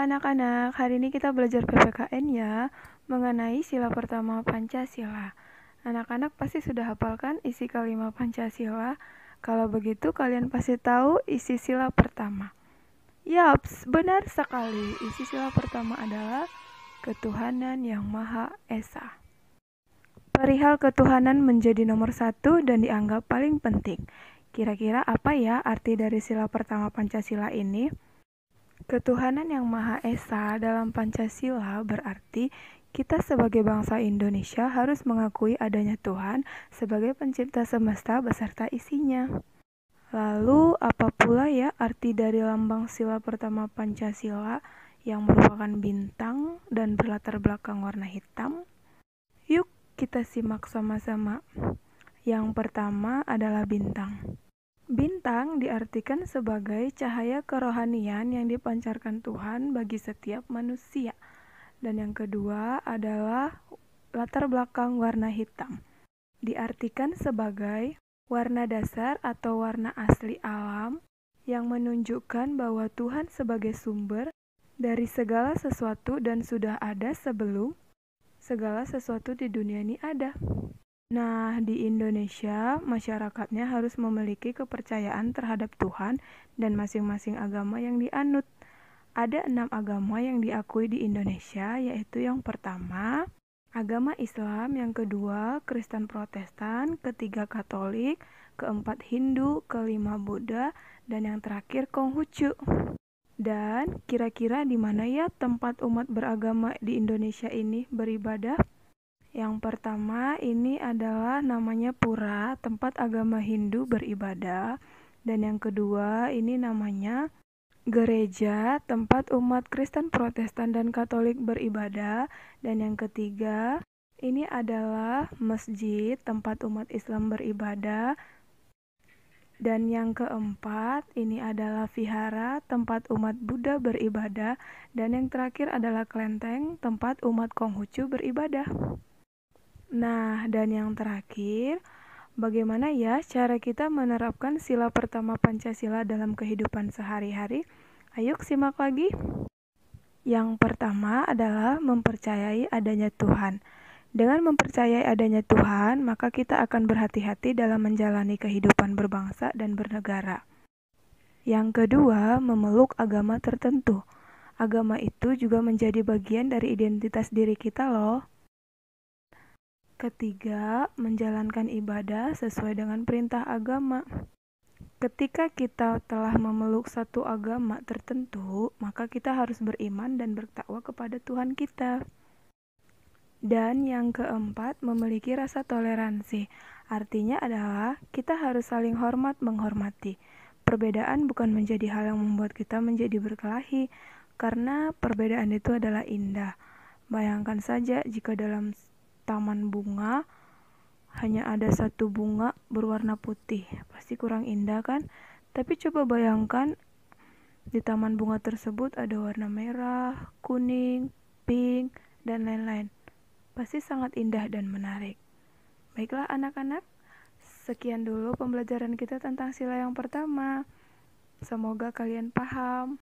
anak-anak, hari ini kita belajar PPKN ya, mengenai sila pertama Pancasila. Anak-anak pasti sudah hafalkan isi kalimat Pancasila, kalau begitu kalian pasti tahu isi sila pertama. Yaps, benar sekali, isi sila pertama adalah Ketuhanan Yang Maha Esa. Perihal ketuhanan menjadi nomor satu dan dianggap paling penting. Kira-kira apa ya arti dari sila pertama Pancasila ini? Ketuhanan yang Maha Esa dalam Pancasila berarti kita sebagai bangsa Indonesia harus mengakui adanya Tuhan sebagai pencipta semesta beserta isinya. Lalu, apa pula ya arti dari lambang sila pertama Pancasila yang merupakan bintang dan berlatar belakang warna hitam? Yuk, kita simak sama-sama. Yang pertama adalah bintang. Bintang diartikan sebagai cahaya kerohanian yang dipancarkan Tuhan bagi setiap manusia. Dan yang kedua adalah latar belakang warna hitam. Diartikan sebagai warna dasar atau warna asli alam yang menunjukkan bahwa Tuhan sebagai sumber dari segala sesuatu dan sudah ada sebelum segala sesuatu di dunia ini ada. Nah, di Indonesia, masyarakatnya harus memiliki kepercayaan terhadap Tuhan dan masing-masing agama yang dianut. Ada enam agama yang diakui di Indonesia, yaitu yang pertama, agama Islam, yang kedua, Kristen Protestan, ketiga, Katolik, keempat, Hindu, kelima, Buddha, dan yang terakhir, Konghucu. Dan kira-kira di mana ya tempat umat beragama di Indonesia ini beribadah? Yang pertama ini adalah namanya pura, tempat agama Hindu beribadah. Dan yang kedua ini namanya gereja, tempat umat Kristen Protestan dan Katolik beribadah. Dan yang ketiga ini adalah masjid, tempat umat Islam beribadah. Dan yang keempat, ini adalah vihara, tempat umat Buddha beribadah. Dan yang terakhir adalah kelenteng, tempat umat Konghucu beribadah. Nah, dan yang terakhir, bagaimana ya cara kita menerapkan sila pertama Pancasila dalam kehidupan sehari-hari? Ayo simak lagi. Yang pertama adalah mempercayai adanya Tuhan. Dengan mempercayai adanya Tuhan, maka kita akan berhati-hati dalam menjalani kehidupan berbangsa dan bernegara. Yang kedua, memeluk agama tertentu. Agama itu juga menjadi bagian dari identitas diri kita, loh. Ketiga, menjalankan ibadah sesuai dengan perintah agama. Ketika kita telah memeluk satu agama tertentu, maka kita harus beriman dan bertakwa kepada Tuhan kita. Dan yang keempat, memiliki rasa toleransi. Artinya adalah kita harus saling hormat menghormati. Perbedaan bukan menjadi hal yang membuat kita menjadi berkelahi, karena perbedaan itu adalah indah. Bayangkan saja jika dalam taman bunga hanya ada satu bunga berwarna putih. Pasti kurang indah kan? Tapi coba bayangkan di taman bunga tersebut ada warna merah, kuning, pink, dan lain-lain. Pasti sangat indah dan menarik. Baiklah anak-anak, sekian dulu pembelajaran kita tentang sila yang pertama. Semoga kalian paham.